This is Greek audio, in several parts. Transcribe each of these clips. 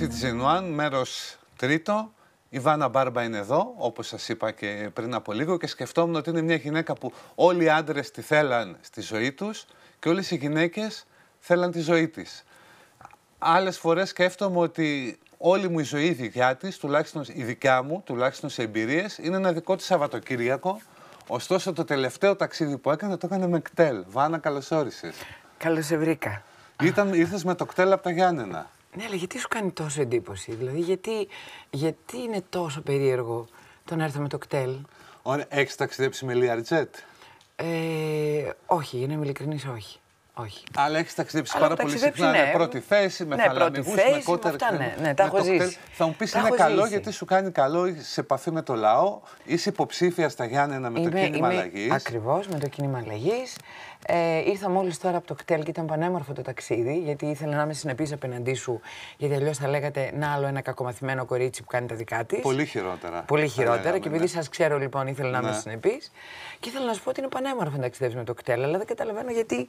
Citizen One, μέρος τρίτο. Η Βάνα Μπάρμπα είναι εδώ, όπως σας είπα και πριν από λίγο και σκεφτόμουν ότι είναι μια γυναίκα που όλοι οι άντρες τη θέλαν στη ζωή τους και όλες οι γυναίκες θέλαν τη ζωή της. Άλλες φορές σκέφτομαι ότι όλη μου η ζωή η δικιά της, τουλάχιστον η δικιά μου, τουλάχιστον σε εμπειρίες, είναι ένα δικό της Σαββατοκύριακο. Ωστόσο το τελευταίο ταξίδι που έκανε το έκανε με κτέλ. Βάνα, καλώ όρισε. Καλώ ήρθες με το κτέλ από τα Γιάννενα. Ναι, αλλά γιατί σου κάνει τόσο εντύπωση, δηλαδή γιατί, γιατί είναι τόσο περίεργο το να έρθω με το κτέλ. Ωραία, έχεις ταξιδέψει με Λία Ριτσέτ. Ε, όχι, για να είμαι ειλικρινής, όχι. Όχι. Αλλά έχεις ταξιδέψει πάρα πολύ συχνά. Ναι. ναι. Πρώτη θέση, με ναι, θαλαμιγού, με κότερ. Αυτά, ναι, ναι, τα έχω ζήσει. Θα μου πεις είναι καλό γιατί σου κάνει καλό, σε επαφή με το λαό, είσαι υποψήφια στα Γιάννενα με είμαι, το κίνημα αλλαγής. Ακριβώς, με το κίνημα αλλαγής. Ε, ήρθα μόλις τώρα από το κτέλ και ήταν πανέμορφο το ταξίδι, γιατί ήθελα να είμαι συνεπής απέναντί σου, γιατί αλλιώς θα λέγατε να άλλο ένα κακομαθημένο κορίτσι που κάνει τα δικά της. Πολύ χειρότερα. Πολύ χειρότερα. και επειδή ναι. σας ξέρω λοιπόν, ήθελα να είμαι ναι. συνεπής. Και ήθελα να σου πω ότι είναι πανέμορφο να ταξιδεύει με το κτέλ, αλλά δεν καταλαβαίνω γιατί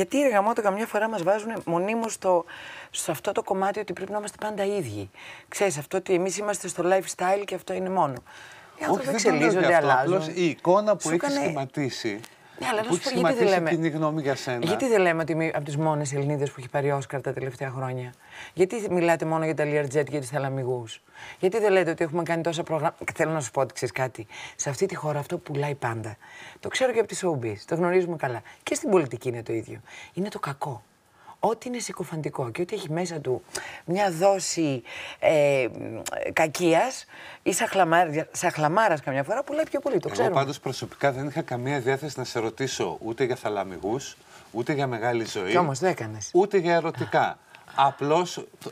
γιατί οι καμιά φορά μας βάζουν μονίμως στο, σε αυτό το κομμάτι ότι πρέπει να είμαστε πάντα ίδιοι. Ξέρεις αυτό ότι εμείς είμαστε στο lifestyle και αυτό είναι μόνο. Οι άνθρωποι εξελίσσονται, αλλάζουν. Απλώς η εικόνα που έχει σχηματίσει ναι, αλλά να σου πω γιατί δεν λέμε. Κοινή γνώμη για σένα. Γιατί δεν λέμε ότι είμαι από τις μόνες Ελληνίδες που έχει πάρει Όσκαρ τα τελευταία χρόνια. Γιατί μιλάτε μόνο για τα Λιαρτζέτ και του θαλαμιγούς. Γιατί δεν λέτε ότι έχουμε κάνει τόσα προγράμματα. Θέλω να σου πω ότι ξέρεις κάτι. Σε αυτή τη χώρα αυτό πουλάει πάντα. Το ξέρω και από τι OB. Το γνωρίζουμε καλά. Και στην πολιτική είναι το ίδιο. Είναι το κακό ό,τι είναι συκοφαντικό και ό,τι έχει μέσα του μια δόση ε, κακίας ή σαχλαμάρα καμιά φορά που λέει πιο πολύ. Το ξέρω. Εγώ πάντως προσωπικά δεν είχα καμία διάθεση να σε ρωτήσω ούτε για θαλαμιγούς, ούτε για μεγάλη ζωή. Κι όμως δεν έκανες. Ούτε για ερωτικά. Απλώς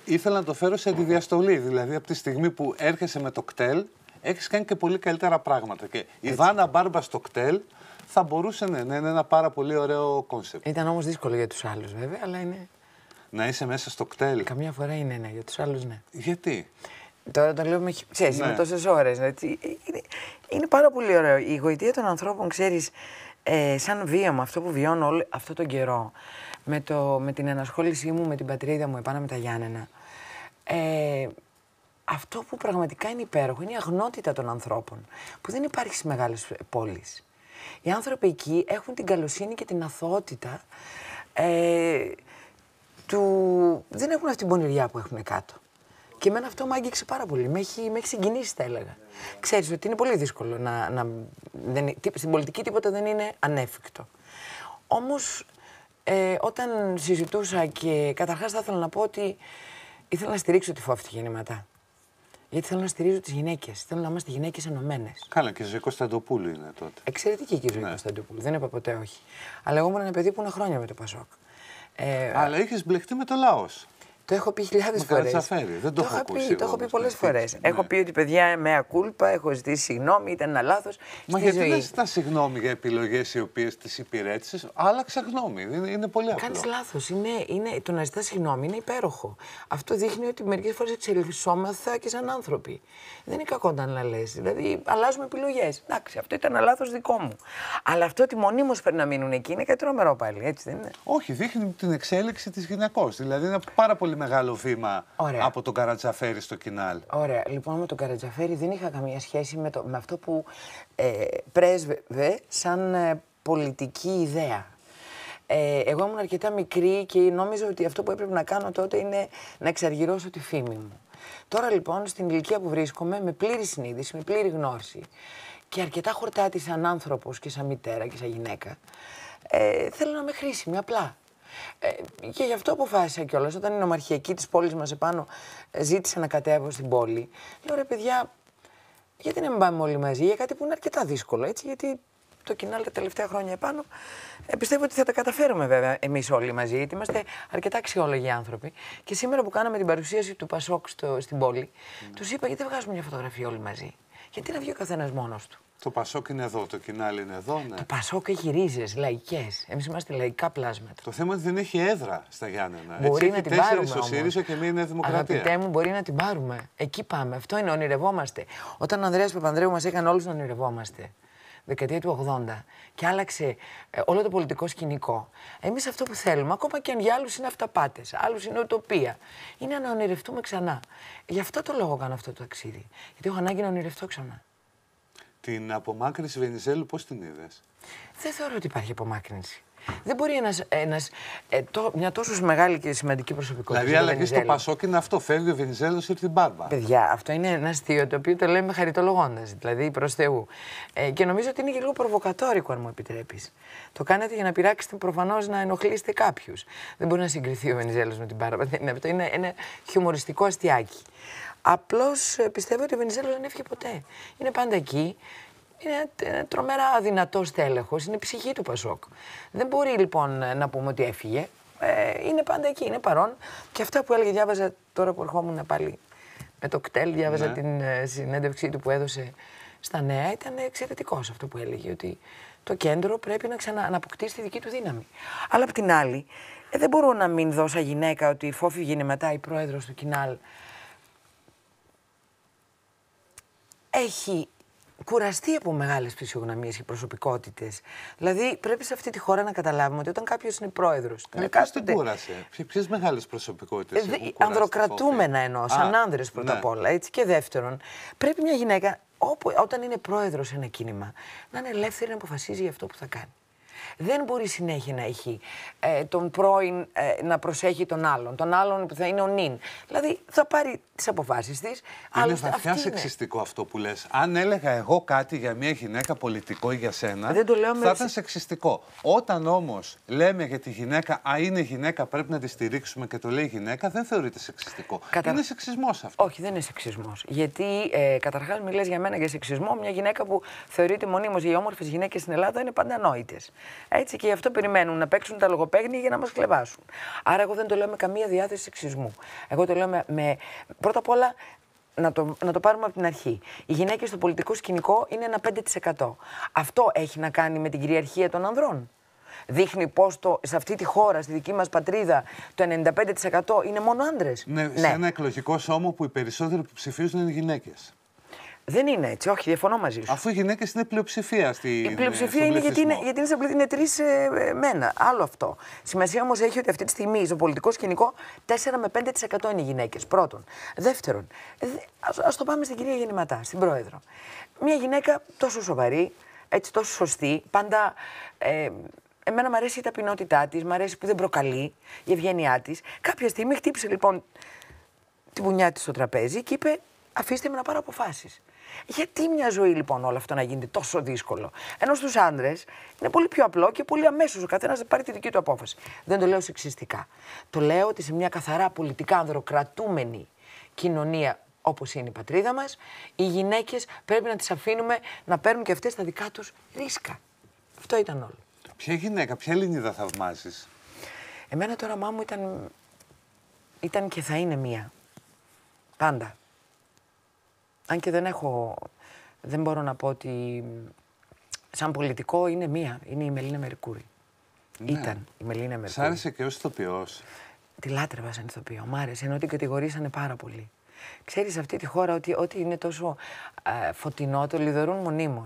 ήθελα να το φέρω σε αντιδιαστολή. Δηλαδή από τη στιγμή που έρχεσαι με το κτέλ, έχεις κάνει και πολύ καλύτερα πράγματα. Και η Βάνα Μπάρμπα στο κτέλ θα μπορούσε, ναι, ναι, είναι ένα πάρα πολύ ωραίο κόνσεπτ. Ήταν όμως δύσκολο για τους άλλους, βέβαια, αλλά είναι. Να είσαι μέσα στο κτέλ. Καμιά φορά είναι, ναι, για τους άλλους, ναι. Γιατί. Τώρα το λέω με, ξέρεις, ναι. με τόσες ώρες. Δηλαδή, είναι, είναι πάρα πολύ ωραίο. Η γοητεία των ανθρώπων, ξέρεις, ε, σαν βίωμα, αυτό που βιώνω όλο αυτόν τον καιρό, με, το, με την ενασχόλησή μου με την πατρίδα μου επάνω με τα Γιάννενα, ε, αυτό που πραγματικά είναι υπέροχο είναι η αγνότητα των ανθρώπων, που δεν υπάρχει στι μεγάλες πόλεις. Οι άνθρωποι εκεί έχουν την καλοσύνη και την αθότητα Ε, του... Δεν έχουν αυτή την πονηριά που έχουν κάτω. Και εμένα αυτό με άγγιξε πάρα πολύ. Με έχει, με έχει συγκινήσει, θα έλεγα. Ξέρεις ότι είναι πολύ δύσκολο να. να δεν, στην πολιτική τίποτα δεν είναι ανέφικτο. Όμως, ε, όταν συζητούσα και. Καταρχάς, θα ήθελα να πω ότι ήθελα να στηρίξω τη Γεννή γεννηματά. Γιατί θέλω να στηρίζω τις γυναίκες. Θέλω να είμαστε γυναίκες ενωμένες. Καλά, και η Ζωή Κωνσταντοπούλου είναι τότε. Εξαιρετική και η Ζωή ναι. Κωνσταντοπούλου. Δεν είπα ποτέ όχι. Αλλά εγώ ήμουν ένα παιδί που είναι χρόνια με το Πασόκ. Ε, Αλλά είχες μπλεχτεί με το λαός. Το έχω πει χιλιάδες φορέ. Δεν το, έχω, έχω πει. Το έχω πει πολλέ φορές. Ναι. Έχω πει ότι παιδιά με ακούλπα, έχω ζητήσει συγγνώμη, ήταν ένα λάθος. Μα γιατί ζωή. δεν ζητά συγγνώμη για επιλογές οι οποίες τις υπηρέτησες, άλλαξε γνώμη. Είναι, είναι πολύ απλό. Κάνεις λάθος. Είναι, είναι, το να ζητάς συγγνώμη είναι υπέροχο. Αυτό δείχνει ότι μερικές φορές εξελισσόμεθα και σαν άνθρωποι. Δεν είναι κακό να λε. Δηλαδή αλλάζουμε επιλογές. Εντάξει, αυτό ήταν ένα λάθος δικό μου. Αλλά αυτό ότι μονίμως πρέπει να μείνουν εκεί είναι κάτι τρομερό πάλι, έτσι δεν είναι. Όχι, δείχνει την εξέλιξη της γυναικός. Δηλαδή είναι πάρα πολύ μεγάλο βήμα Ωραία. από τον Καρατζαφέρη στο κοινάλ. Ωραία. Λοιπόν, με τον Καρατζαφέρη δεν είχα καμία σχέση με, το, με αυτό που ε, πρέσβευε σαν ε, πολιτική ιδέα. Ε, εγώ ήμουν αρκετά μικρή και νόμιζα ότι αυτό που έπρεπε να κάνω τότε είναι να εξαργυρώσω τη φήμη μου. Τώρα λοιπόν στην ηλικία που βρίσκομαι, με πλήρη συνείδηση, με πλήρη γνώση και αρκετά χορτάτη σαν άνθρωπος και σαν μητέρα και σαν γυναίκα, ε, θέλω να είμαι χρήσιμη απλά. Ε, και γι' αυτό αποφάσισα κιόλας. Όταν η νομαρχιακή της πόλης μας επάνω ε, ζήτησε να κατέβω στην πόλη, λέω ρε παιδιά, γιατί να μην πάμε όλοι μαζί για κάτι που είναι αρκετά δύσκολο, έτσι. Γιατί το κοινάλ τα τελευταία χρόνια επάνω. Ε, πιστεύω ότι θα τα καταφέρουμε βέβαια εμείς όλοι μαζί, γιατί είμαστε αρκετά αξιόλογοι άνθρωποι. Και σήμερα που κάναμε την παρουσίαση του Πασόκ στο, στην πόλη, mm. τους είπα γιατί βγάζουμε μια φωτογραφία όλοι μαζί. Γιατί να βγει ο καθένας μόνος του. Το Πασόκ είναι εδώ, το κοινάλι είναι εδώ. Ναι. Το Πασόκ έχει ρίζε λαϊκές. Εμείς είμαστε λαϊκά πλάσματα. Το θέμα είναι ότι δεν έχει έδρα στα Γιάννενα. Μπορεί Έτσι, να την πάρουμε. Στο ΣΥΡΙΖΑ και μία είναι Δημοκρατία. Αγαπητέ μου, μπορεί να την πάρουμε. Εκεί πάμε. Αυτό είναι, ονειρευόμαστε. Όταν ο Ανδρέας Παπανδρέου μας έκανε όλους να ονειρευόμαστε. Δεκαετία του 80 και άλλαξε ε, όλο το πολιτικό σκηνικό. Εμείς αυτό που θέλουμε, ακόμα και αν για άλλους είναι αυταπάτες, άλλους είναι ουτοπία, είναι να ονειρευτούμε ξανά. Γι' αυτό το λόγο κάνω αυτό το ταξίδι. Γιατί έχω ανάγκη να ονειρευτώ ξανά. Την απομάκρυνση Βενιζέλου πώς την είδες. Δεν θεωρώ ότι υπάρχει απομάκρυνση. Δεν μπορεί ένας, ένας, ε, το, μια τόσο μεγάλη και σημαντική προσωπικότητα. Δηλαδή, αλλά και στο Πασόκ είναι αυτό. Φεύγει ο Βενιζέλος, ή την μπάρμπα. Παιδιά, αυτό είναι ένα αστείο το οποίο το λέμε χαριτολογώντας, δηλαδή προς Θεού. Ε, και νομίζω ότι είναι και λίγο προβοκατόρικο, αν μου επιτρέπεις. Το κάνετε για να πειράξετε προφανώς να ενοχλήσετε κάποιους. Δεν μπορεί να συγκριθεί ο Βενιζέλος με την μπάρμπα. είναι Είναι ένα χιουμοριστικό αστείακι. Απλώς ε, πιστεύω ότι ο Βενιζέλος δεν έφυγε ποτέ. Είναι πάντα εκεί. Είναι ε, τρομερά δυνατό τέλεχο. Είναι η ψυχή του Πασόκ. Δεν μπορεί λοιπόν ε, να πούμε ότι έφυγε. Ε, είναι πάντα εκεί, είναι παρόν. Και αυτά που έλεγε, διάβαζα τώρα που ερχόμουν πάλι με το κτέλ, διάβαζα ναι. την συνέντευξή του που έδωσε στα νέα. Ήταν εξαιρετικός αυτό που έλεγε, ότι το κέντρο πρέπει να ξανααποκτήσει τη δική του δύναμη. Αλλά απ' την άλλη, ε, δεν μπορώ να μην δώσα γυναίκα ότι η φόφη γίνει μετά η πρόεδρος του Κινάλ έχει κουραστεί από μεγάλες φυσιογνωμίες και προσωπικότητες. Δηλαδή, πρέπει σε αυτή τη χώρα να καταλάβουμε ότι όταν κάποιος είναι πρόεδρος. Ε, ποιος δεν την κούρασε. Ποιες μεγάλες ε, έχουν κουράσει. Ανδροκρατούμενα ενώ, σαν άνδρες πρώτα ναι. απ' όλα. Έτσι. Και δεύτερον, πρέπει μια γυναίκα, όπου, όταν είναι πρόεδρος σε ένα κίνημα, να είναι ελεύθερη να αποφασίζει για αυτό που θα κάνει δεν μπορεί συνέχεια να έχει ε, τον πρώην ε, να προσέχει τον άλλον. Τον άλλον που θα είναι ο νυν. Δηλαδή θα πάρει τις αποφάσεις της. Είναι βαθιά σεξιστικό αυτό που λες. Αν έλεγα εγώ κάτι για μια γυναίκα πολιτικό ή για σένα, θα ήταν σεξιστικό. Όταν όμως λέμε για τη γυναίκα, α είναι γυναίκα, πρέπει να τη στηρίξουμε και το λέει γυναίκα, δεν θεωρείται σεξιστικό. Κατα... Είναι σεξισμός αυτό. Όχι, δεν είναι σεξισμός. Γιατί ε, καταρχάς μιλάς για μένα για σεξισμό, μια γυναίκα που θεωρείται μονίμως οι όμορφες γυναίκες στην Ελλάδα είναι παντανόητε. Έτσι και γι' αυτό περιμένουν να παίξουν τα λογοπαίγνια για να μας κλεβάσουν. Άρα, εγώ δεν το λέω με καμία διάθεση σεξισμού. Εγώ το λέω με. πρώτα απ' όλα, να το, να το πάρουμε από την αρχή. Οι γυναίκες στο πολιτικό σκηνικό είναι ένα 5%. Αυτό έχει να κάνει με την κυριαρχία των ανδρών. Δείχνει πω σε αυτή τη χώρα, στη δική μας πατρίδα, το 95% είναι μόνο άντρες. Ναι, ναι, σε ναι. ένα εκλογικό σώμα που οι περισσότεροι που ψηφίζουν είναι γυναίκες. Δεν είναι έτσι, όχι, διαφωνώ μαζί σου. Αφού οι γυναίκες είναι πλειοψηφία στη. Η πλειοψηφία είναι γιατί είναι, γιατί είναι, είναι τρεις ε, μένα. Άλλο αυτό. Σημασία όμως έχει ότι αυτή τη στιγμή στο πολιτικό σκηνικό 4 με 5% είναι οι γυναίκες. Πρώτον. Δεύτερον, ε, ας το πάμε στην κυρία Γεννηματά, στην πρόεδρο. Μια γυναίκα τόσο σοβαρή, έτσι τόσο σωστή, πάντα. Ε, Εμένα μου αρέσει η ταπεινότητά της, μου αρέσει που δεν προκαλεί η ευγένειά της. Κάποια στιγμή χτύπησε λοιπόν την πουνιά της στο τραπέζι και είπε: Αφήστε με να πάρω αποφάσεις. Γιατί μια ζωή λοιπόν όλο αυτό να γίνεται τόσο δύσκολο. Ενώ στους άντρες είναι πολύ πιο απλό και πολύ αμέσως ο καθένας να πάρει τη δική του απόφαση. Δεν το λέω σεξιστικά. Το λέω ότι σε μια καθαρά πολιτικά ανδροκρατούμενη κοινωνία όπως είναι η πατρίδα μας, οι γυναίκες πρέπει να τις αφήνουμε να παίρνουν και αυτές τα δικά τους ρίσκα. Αυτό ήταν όλο. Ποια γυναίκα, ποια Ελληνίδα θαυμάζεις. Εμένα τώρα μάμου μου ήταν. ήταν και θα είναι μία. Πάντα αν και δεν έχω, δεν μπορώ να πω ότι σαν πολιτικό είναι μία, είναι η Μελίνα Μερικούρη. Ναι. Ήταν η Μελίνα Μερικούρη. Σ' άρεσε και ως ηθοποιός. Τη λάτρευα σαν ηθοποιό, μ' άρεσε, ενώ την κατηγορήσανε πάρα πολύ. Ξέρεις σε αυτή τη χώρα ότι ό,τι είναι τόσο ε, φωτεινό το λιδωρούν μονίμως.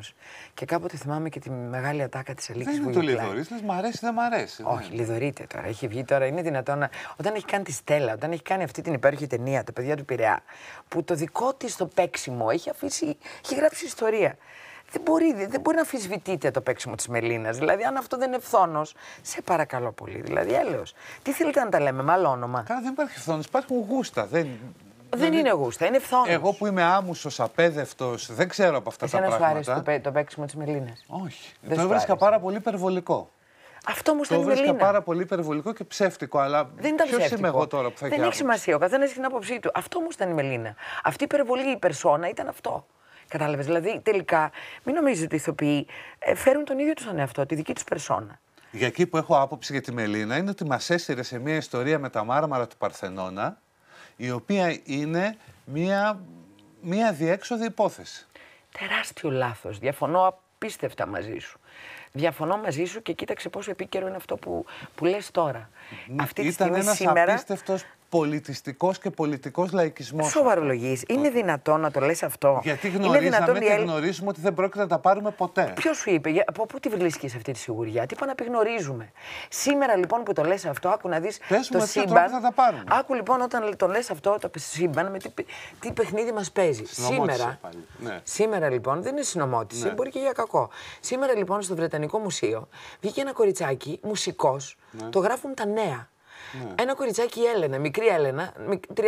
Και κάποτε θυμάμαι και τη μεγάλη ατάκα της Αλήξη Δεν είναι το λιδωρείς, λες μ' αρέσει, δεν μ' αρέσει. Όχι, ναι. λιδωρείται τώρα. Έχει βγει τώρα, είναι δυνατόν να. Όταν έχει κάνει τη Στέλλα, όταν έχει κάνει αυτή την υπέροχη ταινία, τα παιδιά του Πειραιά, που το δικό της το παίξιμο έχει αφήσει, έχει γράψει ιστορία. Δεν μπορεί, δεν μπορεί να αμφισβητείτε το παίξιμο της Μελίνας. Δηλαδή, αν αυτό δεν είναι φθόνος, σε παρακαλώ πολύ. Δηλαδή, έλεος. Τι θέλετε να τα λέμε, άλλο όνομα. Καλά, δεν υπάρχει φθόνος, υπάρχουν γούστα. Δεν... Δεν δηλαδή, είναι γούστα, είναι φθόνος. Εγώ που είμαι άμουσος, απέδευτος, δεν ξέρω από αυτά τα πράγματα. Δεν σου άρεσε το, παίξιμο της Μελίνας. Όχι. Δεν το βρίσκα πάρα πολύ υπερβολικό. Αυτό όμως ήταν Μελίνα. Το βρίσκα πάρα πολύ υπερβολικό και ψεύτικο, αλλά δεν ήταν Ποιος είμαι εγώ τώρα που θα Δεν έχει σημασία, ο καθένας έχει την άποψή του. Αυτό όμως ήταν η Μελίνα. Αυτή η υπερβολή, η περσόνα ήταν αυτό. Κατάλαβες. Δηλαδή τελικά, μην νομίζετε ότι οι ηθοποιοί ε, φέρουν τον ίδιο τους τον εαυτό, τη δική τους περσόνα. Για εκεί που έχω άποψη για τη Μελίνα είναι ότι μας έσυρε σε μια ιστορία με τα μάρμαρα του Παρθενώνα η οποία είναι μία, μία διέξοδη υπόθεση. Τεράστιο λάθος. Διαφωνώ απίστευτα μαζί σου. Διαφωνώ μαζί σου και κοίταξε πόσο επίκαιρο είναι αυτό που, που λες τώρα. Αυτή τη Ήταν στιγμή απίστευτος πολιτιστικός και πολιτικός λαϊκισμός. Σοβαρολογείς. Είναι δυνατόν να το λες αυτό. Γιατί γνωρίζαμε και γνωρίζουμε ότι δεν πρόκειται να τα πάρουμε ποτέ. Ποιος σου είπε, για... από πού τη βρίσκεις αυτή τη σιγουριά, τι είπα να πει Σήμερα λοιπόν που το λες αυτό, άκου να δεις. Πες σύμπαν... θα τα πάρουμε. Άκου λοιπόν όταν το λες αυτό, το σύμπαν, με τι, τι παιχνίδι μας παίζει. Σήμερα, Ναι. σήμερα λοιπόν δεν είναι συνομότηση, ναι. μπορεί και για κακό. Σήμερα λοιπόν στο Βρετανικό Μουσείο βγήκε ένα κοριτσάκι μουσικός, ναι. το γράφουν τα νέα. Ναι. Ένα κοριτσάκι η Έλενα, μικρή Έλενα, 30,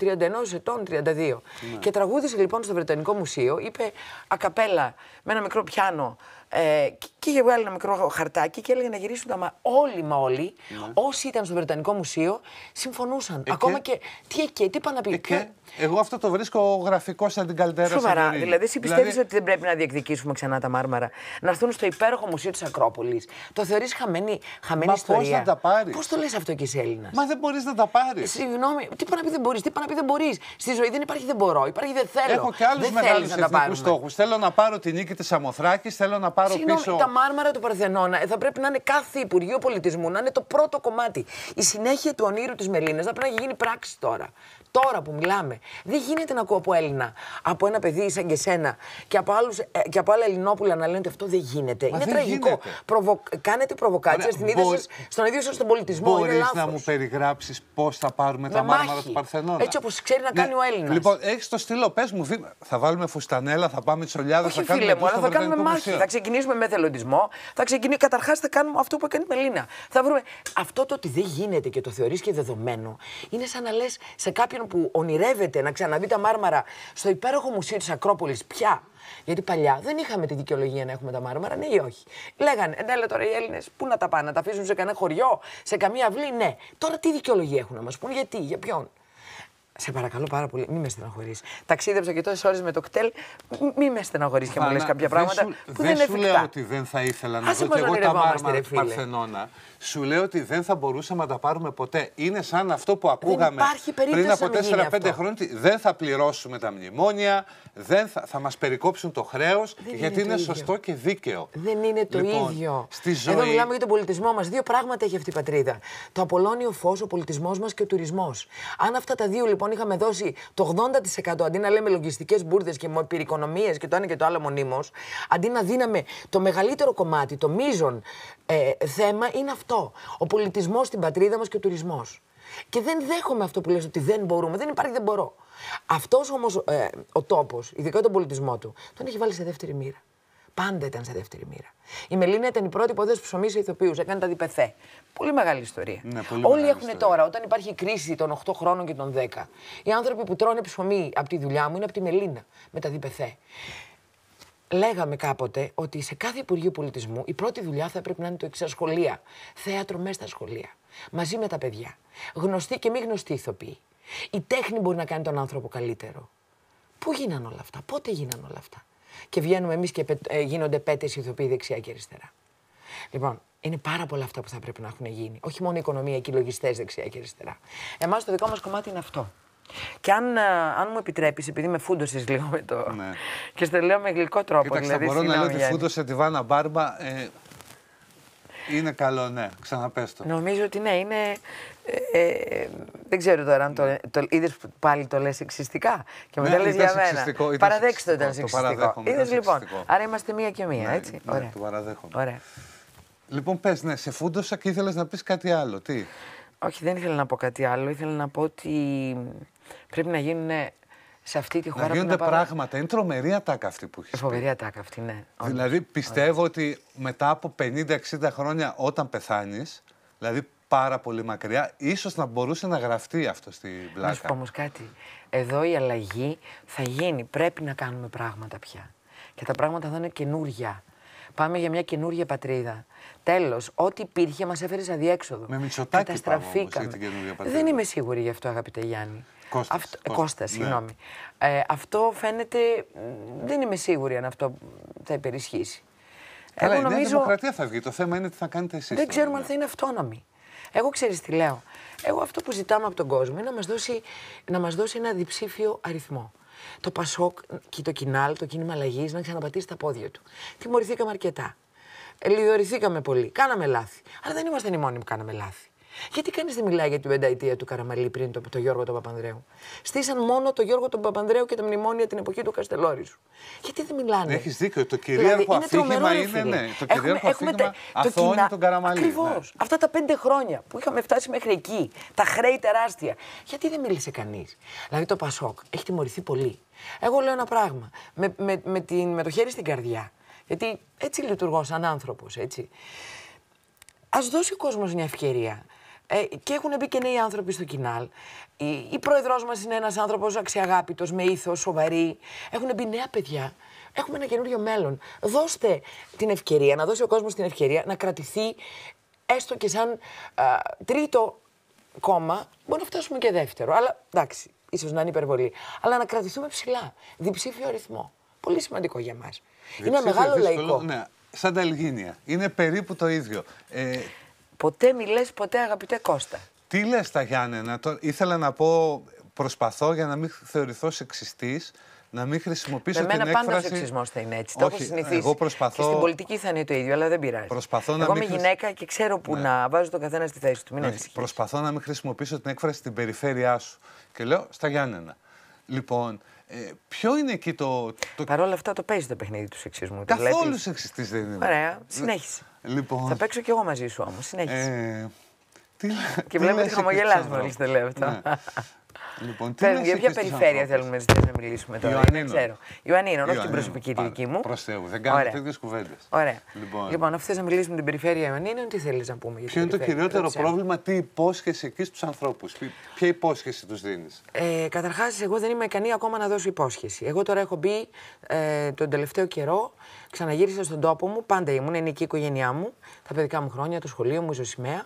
31 ετών, 32. Ναι. Και τραγούδησε λοιπόν στο Βρετανικό Μουσείο, είπε ακαπέλα με ένα μικρό πιάνο ε, και είχε βγάλει ένα μικρό χαρτάκι και έλεγε να γυρίσουν τα μα όλοι μα όλοι, ναι. όσοι ήταν στο Βρετανικό Μουσείο, συμφωνούσαν. Ε, Ακόμα και, τι εκεί, τι είπα να πει. Ε, εγώ αυτό το βρίσκω γραφικό σαν την καλτέρα. Σοβαρά. Δηλαδή, εσύ πιστεύεις δηλαδή... ότι δεν πρέπει να διεκδικήσουμε ξανά τα μάρμαρα, να έρθουν στο υπέροχο μουσείο της Ακρόπολης. Το θεωρείς χαμένη, χαμένη Μα ιστορία. Πώς να τα πάρεις. Πώς το λες αυτό και εσύ Έλληνας. Μα δεν μπορείς να τα πάρεις. Συγγνώμη, τι πάει να πει δεν μπορείς, τι πάει να πει δεν μπορείς. Στη ζωή δεν υπάρχει δεν μπορώ, υπάρχει δεν θέλω. Έχω και άλλους μεγάλου εθνικού στόχους. Θέλω να πάρω τη νίκη της Αμοθράκης, θέλω να πάρω Συγγνώμη, πίσω. Τα μάρμαρα του Παρθενώνα ε, θα πρέπει να είναι κάθε Υπουργείο Πολιτισμού, να είναι το πρώτο κομμάτι. Η συνέχεια του ονείρου της Μελίνας θα πρέπει να γίνει πράξη τώρα τώρα που μιλάμε. Δεν γίνεται να ακούω από Έλληνα, από ένα παιδί σαν και σένα και από, άλλους, ε, και από άλλα Ελληνόπουλα να λένε ότι αυτό δεν γίνεται. Μα είναι δεν τραγικό. Γίνεται. Προβο... Κάνετε προβοκάτσια στην ίδια σας, στον ίδιο σας τον πολιτισμό. Μπορείς να μου περιγράψεις πώς θα πάρουμε Με τα μάρμαρα του Παρθενώνα. Έτσι όπως ξέρει να ναι. κάνει ναι. ο Έλληνας. Λοιπόν, έχεις το στυλό, πες μου, θα βάλουμε φουστανέλα, θα πάμε τσολιάδε, θα κάνουμε. Φίλε μου, αλλά θα κάνουμε μάχη. Θα ξεκινήσουμε με θελοντισμό. Καταρχάς θα κάνουμε αυτό που έκανε η Μελίνα. Θα βρούμε. Αυτό το ότι δεν γίνεται και το θεωρείς και δεδομένο είναι σαν να λες σε κάποιον που ονειρεύεται να ξαναδεί τα μάρμαρα στο υπέροχο μουσείο της Ακρόπολης πια. Γιατί παλιά δεν είχαμε τη δικαιολογία να έχουμε τα μάρμαρα, ναι ή όχι. Λέγανε, «Ε, ναι, τώρα οι Έλληνες πού να τα πάνε, να τα αφήσουν σε κανένα χωριό, σε καμία αυλή, ναι. Τώρα τι δικαιολογία έχουν να μα πούν, γιατί, για ποιον. Σε παρακαλώ πάρα πολύ, μην με στεναχωρείς. Ταξίδεψα και τόσες ώρες με το κτέλ. Μην με στεναχωρείς και μου λες κάποια πράγματα σου, που δεν, δεν σου λέω ότι δεν θα ήθελα να δω και εγώ τα μάρμαρα του Παρθενώνα. Σου λέω ότι δεν θα μπορούσαμε να τα πάρουμε ποτέ. Είναι σαν αυτό που ακούγαμε πριν από 4-5 χρόνια ότι δεν θα πληρώσουμε τα μνημόνια, δεν θα, θα μας περικόψουν το χρέος γιατί είναι, είναι σωστό και δίκαιο. Δεν είναι το λοιπόν, ίδιο. Στη ζωή... Εδώ μιλάμε για τον πολιτισμό μας. Δύο πράγματα έχει αυτή η πατρίδα. Το απολώνιο φως, ο πολιτισμός μας και ο τουρισμός. Αν αυτά τα δύο λοιπόν λοιπόν είχαμε δώσει το 80% αντί να λέμε λογιστικές μπουρδες και πυρηκονομίε και το ένα και το άλλο μονίμως, αντί να δίναμε το μεγαλύτερο κομμάτι, το μείζον ε, θέμα είναι αυτό. Ο πολιτισμός στην πατρίδα μας και ο τουρισμός. Και δεν δέχομαι αυτό που λες ότι δεν μπορούμε. Δεν υπάρχει, δεν μπορώ. Αυτός όμως ε, ο τόπος, ειδικά τον πολιτισμό του, τον έχει βάλει σε δεύτερη μοίρα. Πάντα ήταν σε δεύτερη μοίρα. Η Μελίνα ήταν η πρώτη που έδωσε ψωμί σε ηθοποιούς, έκανε τα διπεθέ. Πολύ μεγάλη ιστορία. Ναι, Όλοι έχουν τώρα, όταν υπάρχει η κρίση των 8 χρόνων και των 10, οι άνθρωποι που τρώνε ψωμί από τη δουλειά μου είναι από τη Μελίνα με τα διπεθέ. Λέγαμε κάποτε ότι σε κάθε Υπουργείο Πολιτισμού η πρώτη δουλειά θα πρέπει να είναι το εξής: σχολεία. Θέατρο μέσα στα σχολεία. Μαζί με τα παιδιά. Γνωστοί και μη γνωστοί ηθοποιοί. Η τέχνη μπορεί να κάνει τον άνθρωπο καλύτερο. Πού γίνανε όλα αυτά, πότε γίνανε όλα αυτά και βγαίνουμε εμείς και ε, γίνονται πέτες ηθοποιοί δεξιά και αριστερά. Λοιπόν, είναι πάρα πολλά αυτά που θα πρέπει να έχουν γίνει. Όχι μόνο η οικονομία και οι λογιστές δεξιά και αριστερά. Εμάς το δικό μας κομμάτι είναι αυτό. Και αν, ε, αν μου επιτρέπεις, επειδή με φούντωσες λίγο με το. Ναι. και στο λέω με γλυκό τρόπο. Κοίταξε, δηλαδή, μπορώ να λέω ότι φούντωσε τη Βάνα Μπάρμπα. Ε, είναι καλό, ναι. Ξαναπέστο. Νομίζω ότι ναι, είναι ε, ε, δεν ξέρω τώρα αν το, το είδες πάλι το λες εξιστικά. Και μετά ναι, λες για μένα. Παραδέξτε το ήταν εξιστικό Είδε λοιπόν. Άρα είμαστε μία και μία, ναι, έτσι. Ναι, Το παραδέχομαι. Ωραία. Λοιπόν, πες, ναι, σε φούντοσα και ήθελες να πεις κάτι άλλο. Τι. Όχι, δεν ήθελα να πω κάτι άλλο. Ήθελα να πω ότι πρέπει να γίνουν σε αυτή τη χώρα. Να γίνονται πράγματα. Είναι τρομερή ατάκα αυτή που έχεις. Ε, φοβερή ατάκα αυτή, ναι. Δηλαδή, πιστεύω ότι μετά από 50-60 χρόνια, όταν πεθάνεις, δηλαδή πάρα πολύ μακριά. Ίσως να μπορούσε να γραφτεί αυτό στη πλάκα. Να σου κάτι. Εδώ η αλλαγή θα γίνει. Πρέπει να κάνουμε πράγματα πια. Και τα πράγματα θα είναι καινούρια. Πάμε για μια καινούργια πατρίδα. Τέλος, ό,τι υπήρχε μας έφερε σε διέξοδο. Με μισοτάκι Πάμε όμως, για Δεν είμαι σίγουρη γι' αυτό, αγαπητέ Γιάννη. Κώστας, αυτό, Κώστα, Κώστας, ναι. συγγνώμη. Ε, αυτό φαίνεται. Δεν είμαι σίγουρη αν αυτό θα υπερισχύσει. Καλά, η Δημοκρατία θα βγει. Το θέμα είναι τι θα κάνετε εσείς. Δεν ξέρουμε αν θα είναι αυτόνομη. Εγώ ξέρεις τι λέω. Εγώ αυτό που ζητάμε από τον κόσμο είναι να μας δώσει, μας δώσει ένα διψήφιο αριθμό. Το Πασόκ και το Κινάλ, το κίνημα αλλαγής, να ξαναπατήσει τα πόδια του. Τιμωρηθήκαμε αρκετά. Ε, Λιδωρηθήκαμε πολύ. Κάναμε λάθη. Αλλά δεν ήμασταν οι μόνοι που κάναμε λάθη. Γιατί κανείς δεν μιλάει για την πενταετία του Καραμαλή πριν το, το Γιώργο τον Παπανδρέου. Στήσαν μόνο το Γιώργο τον Παπανδρέου και τα μνημόνια την εποχή του Καστελόριζου. Γιατί δεν μιλάνε. Έχεις δίκιο. Το δηλαδή, κυρίαρχο δηλαδή, αφήγημα είναι. ναι, το κυρίαρχο έχουμε, αφήγημα το τον Καραμαλή. Ναι. Ακριβώς. Αυτά τα πέντε χρόνια που είχαμε φτάσει μέχρι εκεί, τα χρέη τεράστια. Γιατί δεν μίλησε κανείς. Δηλαδή το Πασόκ έχει τιμωρηθεί πολύ. Εγώ λέω ένα πράγμα. Με, με, με, την, με το χέρι στην καρδιά. Γιατί έτσι λειτουργώ σαν άνθρωπος, έτσι. Ας δώσει ο κόσμος μια ευκαιρία. Ε, και έχουν μπει και νέοι άνθρωποι στο κοινάλ. Η, η πρόεδρός μας είναι ένας άνθρωπος αξιαγάπητος, με ήθος, σοβαρή. Έχουν μπει νέα παιδιά. Έχουμε ένα καινούριο μέλλον. Δώστε την ευκαιρία, να δώσει ο κόσμος την ευκαιρία να κρατηθεί έστω και σαν τρίτο κόμμα. Μπορεί να φτάσουμε και δεύτερο, αλλά εντάξει, ίσως να είναι υπερβολή. Αλλά να κρατηθούμε ψηλά, διψήφιο ρυθμό. Πολύ σημαντικό για μας. Είναι μεγάλο δύσκολο, λαϊκό. Ναι, σαν τα Ελγίνια. Είναι περίπου το ίδιο. Ε, Ποτέ μιλέ, ποτέ αγαπητέ Κώστα. Τι λες τα Γιάννενα, ήθελα να πω, προσπαθώ για να μην θεωρηθώ σεξιστής, να μην χρησιμοποιήσω Με την μένα έκφραση. Πάντα ο σεξισμός θα είναι έτσι. Όχι, το έχω συνηθίσει. Εγώ προσπαθώ... Και στην πολιτική θα είναι το ίδιο, αλλά δεν πειράζει. Προσπαθώ εγώ να είμαι μην... γυναίκα και ξέρω που ναι. να βάζω τον καθένα στη θέση του. Μην ναι, προσπαθώ να μην χρησιμοποιήσω την έκφραση στην περιφέρειά σου. Και λέω στα Γιάννενα. Λοιπόν, ε, ποιο είναι εκεί το. το... Παρ' όλα αυτά το παίζει το παιχνίδι του σεξισμού. Καθόλου σεξιστής δεν είναι. Ωραία, συνέχισε. Λοιπόν. Θα παίξω κι εγώ μαζί σου όμως. Συνέχισε. Ε, τι, και βλέπω ότι χαμογελά μόλι τελευταία. Ναι. Λοιπόν, τι για ποια περιφέρεια θέλουμε να μιλήσουμε τώρα. Ιωαννίνο. ξέρω. Ιωαννίνο, όχι την προσωπική τη δική μου. Προς Θεού, δεν κάνω τέτοιες κουβέντες. Ωραία. Λοιπόν, λοιπόν αφού θες να μιλήσουμε την περιφέρεια Ιωαννίνων, τι θέλεις να πούμε. Για Ποιο είναι το κυριότερο πρόβλημα, τι υπόσχεση εκεί στους ανθρώπους, ποια υπόσχεση τους δίνεις. Ε, Καταρχάς, εγώ δεν είμαι ικανή ακόμα να δώσω υπόσχεση. Εγώ τώρα έχω μπει ε, τον τελευταίο καιρό ξαναγύρισα στον τόπο μου. Πάντα ήμουν, είναι εκεί η οικογένειά μου, τα παιδικά μου χρόνια, το σχολείο μου, η Ζωσημαία.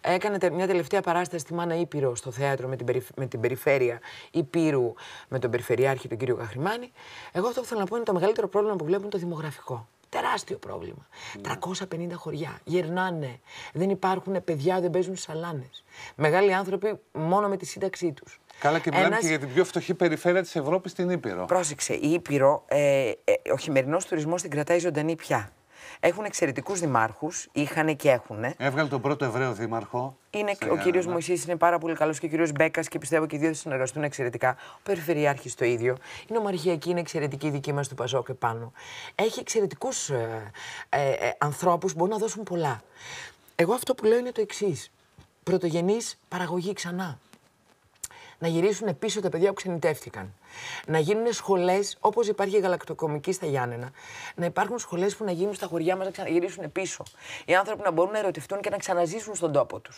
Έκανα μια τελευταία παράσταση στη Μάνα Ήπειρο στο θέατρο με την, με την περιφέρεια Ήπειρου, με τον Περιφερειάρχη τον κύριο Καχρημάνη. Εγώ αυτό που θέλω να πω είναι το μεγαλύτερο πρόβλημα που βλέπουν το δημογραφικό. Τεράστιο πρόβλημα. 350 ναι. χωριά. Γερνάνε. Δεν υπάρχουν παιδιά, δεν παίζουν σαλάνες. Μεγάλοι άνθρωποι μόνο με τη σύνταξή τους. Καλά, και μιλάμε Ένας... και για την πιο φτωχή περιφέρεια της Ευρώπης, την Ήπειρο. Πρόσεξε, η Ήπειρο, ε, ε ο χειμερινός τουρισμός την κρατάει ζωντανή πια. Έχουν εξαιρετικούς δημάρχους, είχαν και έχουν. Έβγαλε τον πρώτο Εβραίο δήμαρχο. Είναι, ο κύριος ναι. Μωησή είναι πάρα πολύ καλός και ο κύριος Μπέκας και πιστεύω και οι δύο θα συνεργαστούν εξαιρετικά. Ο Περιφερειάρχης το ίδιο. Η νομαρχιακή είναι εξαιρετική δική μας του Παζόκ επάνω. Έχει εξαιρετικούς ε, ε, ε ανθρώπους που μπορούν να δώσουν πολλά. Εγώ αυτό που λέω είναι το εξής. Πρωτογενής παραγωγή ξανά να γυρίσουν πίσω τα παιδιά που ξενιτεύτηκαν να γίνουν σχολές όπως υπάρχει η γαλακτοκομική στα Γιάννενα. Να υπάρχουν σχολές που να γίνουν στα χωριά μας να ξαναγυρίσουν πίσω. Οι άνθρωποι να μπορούν να ερωτηθούν και να ξαναζήσουν στον τόπο τους.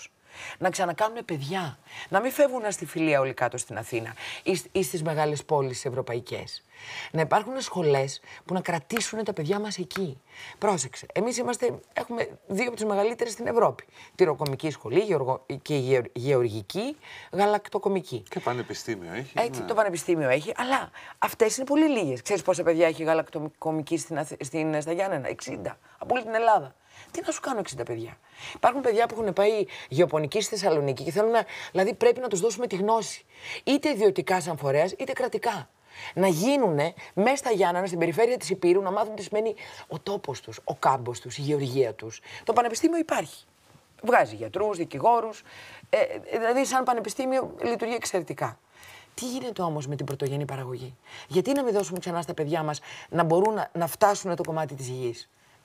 Να ξανακάνουν παιδιά. Να μην φεύγουν στη φιλία όλοι κάτω στην Αθήνα ή στις μεγάλες πόλεις ευρωπαϊκές. Να υπάρχουν σχολές που να κρατήσουν τα παιδιά μας εκεί. Πρόσεξε, εμείς είμαστε, έχουμε δύο από τις μεγαλύτερες στην Ευρώπη. Τυροκομική σχολή γεωργο... και γεωργική γαλακτοκομική. Και πανεπιστήμιο έχει. Έτσι, ναι. το πανεπιστήμιο έχει αλλά αυτές είναι πολύ λίγες. Ξέρεις πόσα παιδιά έχει γαλακτοκομική στην, στην, ε, στα Γιάννενα. 60. Από όλη την Ελλάδα. Τι να σου κάνω 60 παιδιά. Υπάρχουν παιδιά που έχουν πάει γεωπονική στη Θεσσαλονίκη και θέλουν να. Δηλαδή πρέπει να τους δώσουμε τη γνώση. Είτε ιδιωτικά σαν φορέας, είτε κρατικά. Να γίνουν μέσα στα Γιάννενα, στην περιφέρεια της Υπήρου, να μάθουν τι σημαίνει ο τόπος τους, ο κάμπος τους, η γεωργία τους. Το πανεπιστήμιο υπάρχει. Βγάζει γιατρούς, δικηγόρους. Ε, ε, δηλαδή, σαν πανεπιστήμιο λειτουργεί εξαιρετικά. Τι γίνεται όμως με την πρωτογενή παραγωγή, Γιατί να μην δώσουμε ξανά στα παιδιά μας να μπορούν να, να φτάσουν το κομμάτι της γης.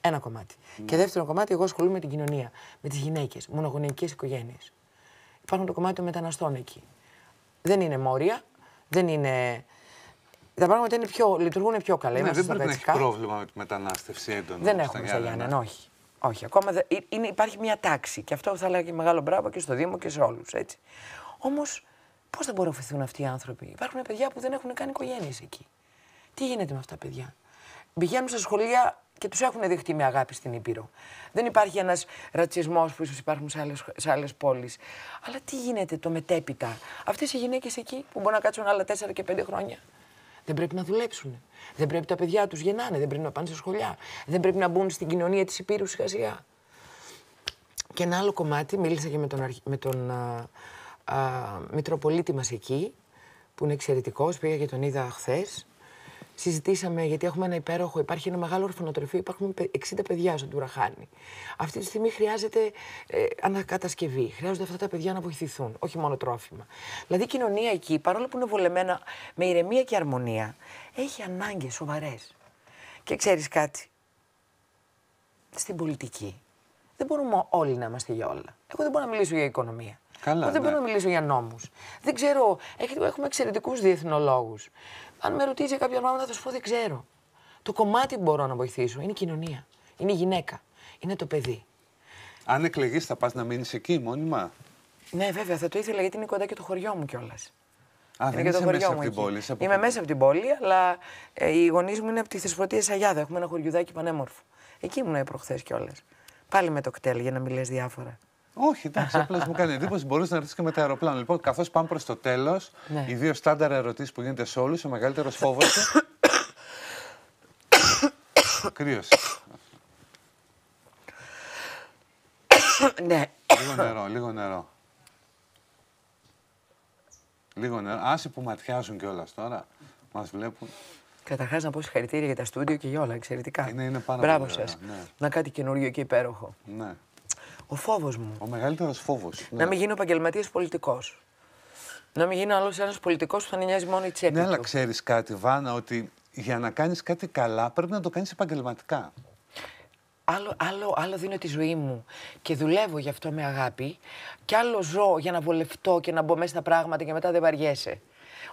Ένα κομμάτι. Ναι. Και δεύτερο κομμάτι, εγώ ασχολούμαι με την κοινωνία, με τις γυναίκες, μονογονεϊκές οικογένειες. Υπάρχουν το κομμάτι των μεταναστών εκεί. Δεν είναι μόρια, δεν είναι. Τα πράγματα είναι πιο, λειτουργούν πιο καλά. Ναι, δεν πρέπει να έχεις πρόβλημα με τη μετανάστευση έντονα. Δεν έχουμε στα Γιάννενα, όχι. Όχι, ακόμα δε, είναι, υπάρχει μια τάξη και αυτό θα λέγει μεγάλο μπράβο και στο Δήμο και σε όλους. Όμως Πώς θα μπορούν αυτοί οι άνθρωποι. Υπάρχουν παιδιά που δεν έχουν κάνει οικογένειες εκεί. Τι γίνεται με αυτά τα παιδιά. Πηγαίνουν στα σχολεία και τους έχουν δεχτεί με αγάπη στην Ήπειρο. Δεν υπάρχει ένας ρατσισμός που ίσως υπάρχουν σε άλλες πόλεις. Αλλά τι γίνεται το μετέπειτα. Αυτές οι γυναίκες εκεί που μπορούν να κάτσουν άλλα 4 και 5 χρόνια. Δεν πρέπει να δουλέψουν. Δεν πρέπει τα παιδιά τους γεννάνε. Δεν πρέπει να πάνε σε σχολιά. Δεν πρέπει να μπουν στην κοινωνία της Ήπειρου σιγά σιγά. Και ένα άλλο κομμάτι, μίλησα και τον, με τον α, Μητροπολίτη μας εκεί, που είναι εξαιρετικός, πήγα και τον είδα χθες. Συζητήσαμε γιατί έχουμε ένα υπέροχο, υπάρχει ένα μεγάλο ορφανοτροφείο, υπάρχουν 60 παιδιά στον Τουραχάνη. Αυτή τη στιγμή χρειάζεται ε, ανακατασκευή. Χρειάζονται αυτά τα παιδιά να βοηθηθούν, όχι μόνο τρόφιμα. Δηλαδή η κοινωνία εκεί, παρόλο που είναι βολεμένα με ηρεμία και αρμονία, έχει ανάγκες σοβαρές. Και ξέρεις κάτι. Στην πολιτική δεν μπορούμε όλοι να είμαστε για όλα. Εγώ δεν μπορώ να μιλήσω για οικονομία. Καλά, δεν μπορώ να ναι. μιλήσω για νόμους. Δεν ξέρω. Έχουμε εξαιρετικούς διεθνολόγους. Αν με ρωτήσει κάποιο πράγματα, θα σου πω δεν ξέρω. Το κομμάτι που μπορώ να βοηθήσω είναι η κοινωνία. Είναι η γυναίκα. Είναι το παιδί. Αν εκλεγείς, θα πας να μείνεις εκεί μόνιμα. Ναι, βέβαια, θα το ήθελα γιατί είναι κοντά και το χωριό μου κιόλας. Α, είναι δεν είσαι μέσα από την πόλη. Είμαι μέσα από την πόλη, αλλά ε, οι γονείς μου είναι από τη Θεσπρωτεία Σαγιάδα. Έχουμε ένα χωριουδάκι πανέμορφο. Εκεί ήμουν προχθές κιόλας. Πάλι με το κτέλ για να μιλές διάφορα. Όχι, εντάξει, απλά μου κάνει εντύπωση. μπορείς να έρθει και με το αεροπλάνο. Λοιπόν, καθώς πάμε προς το τέλος, ναι. οι δύο στάνταρ ερωτήσεις που γίνεται σε όλους, ο μεγαλύτερος φόβος. Κρύος. Ναι. Λίγο νερό, λίγο νερό. Λίγο νερό. Άσε που ματιάζουν κιόλας τώρα. Μας βλέπουν. Καταρχάς να πω συγχαρητήρια για τα στούντιο και για όλα. Εξαιρετικά. Είναι, είναι πάρα Μπράβο σα. Ναι. Να κάτι καινούριο και υπέροχο. Ναι. Ο φόβος μου. Ο μεγαλύτερος φόβος. Ναι. Να μην γίνω επαγγελματίας πολιτικός. Να μην γίνω άλλος ένας πολιτικός που θα νοιάζει μόνο η τσέπη. Ναι, αλλά ξέρεις κάτι, Βάνα, ότι για να κάνεις κάτι καλά πρέπει να το κάνεις επαγγελματικά. Άλλο, άλλο, άλλο δίνω τη ζωή μου και δουλεύω γι' αυτό με αγάπη. Και άλλο ζω για να βολευτώ και να μπω μέσα στα πράγματα και μετά δεν βαριέσαι.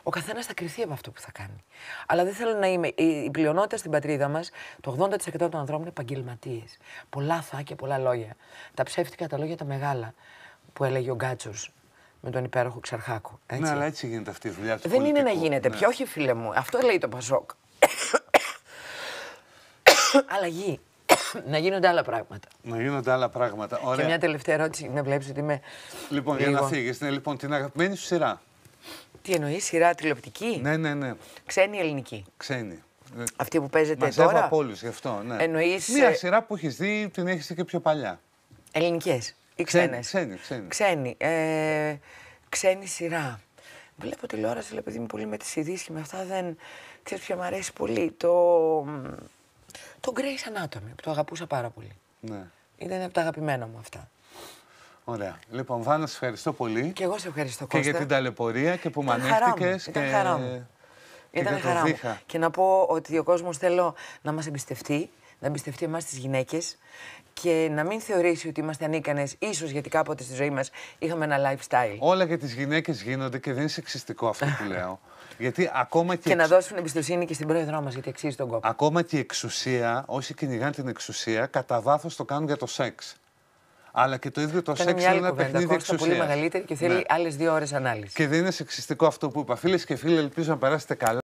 Ο καθένας θα κρυθεί από αυτό που θα κάνει. Αλλά δεν θέλω να είμαι. Η πλειονότητα στην πατρίδα μας, το 80% των ανθρώπων είναι επαγγελματίες. Πολλά θα και πολλά λόγια. Τα ψεύτικα τα λόγια τα μεγάλα που έλεγε ο Γκάτσος με τον υπέροχο Ξαρχάκο. Ναι, έτσι. Ναι, αλλά έτσι γίνεται αυτή η δουλειά του. Δεν είναι να γίνεται. Ναι. Ποιο όχι, φίλε μου. Αυτό λέει το Πασόκ. Αλλαγή. να γίνονται άλλα πράγματα. Να γίνονται άλλα πράγματα. Ωραία. Και μια τελευταία ερώτηση, να βλέπεις ότι είμαι. Λοιπόν, για να φύγεις, ναι, λοιπόν την αγαπημένη σου σειρά. Τι εννοείς, σειρά τηλεοπτική. Ναι, ναι, ναι. Ξένη ελληνική. Ξένη. Ε, Αυτή που παίζεται Μαζεύω τώρα. από όλους γι' αυτό. Ναι. Εννοείς... Μία ε, σειρά που έχεις δει, την έχεις δει και πιο παλιά. ελληνικές ή ξένες, Ξένη, ξένη. Ξένη, ε, ξένη σειρά. Βλέπω τηλεόραση, αλλά επειδή είμαι πολύ με τις ειδήσεις και με αυτά δεν. Ξέρεις ποιο μου αρέσει πολύ. Το, το Grace Anatomy που το αγαπούσα πάρα πολύ. Ναι. Ήταν από τα αγαπημένα μου αυτά. Ωραία. Λοιπόν, Βάνα, σε ευχαριστώ πολύ. Και εγώ σε ευχαριστώ, Και για την ταλαιπωρία και που με Ήταν χαρά μου. Και Ήταν χαρά μου. Και να πω ότι ο κόσμος θέλω να μας εμπιστευτεί, να εμπιστευτεί εμάς τις γυναίκες και να μην θεωρήσει ότι είμαστε ανίκανες, ίσως γιατί κάποτε στη ζωή μας είχαμε ένα lifestyle. Όλα για τις γυναίκες γίνονται και δεν είναι σεξιστικό αυτό που λέω. Γιατί ακόμα και. Και να δώσουν εμπιστοσύνη και στην πρόεδρό μας, γιατί αξίζει τον κόπο. Ακόμα και η εξουσία, όσοι κυνηγάνε την εξουσία, κατά βάθος το κάνουν για το σεξ αλλά και το ίδιο το σεξ είναι ένα παιχνίδι εξουσία. Είναι πολύ μεγαλύτερη και θέλει ναι. άλλες δύο ώρες ανάλυση. Και δεν είναι σεξιστικό αυτό που είπα. Φίλες και φίλοι, ελπίζω να περάσετε καλά.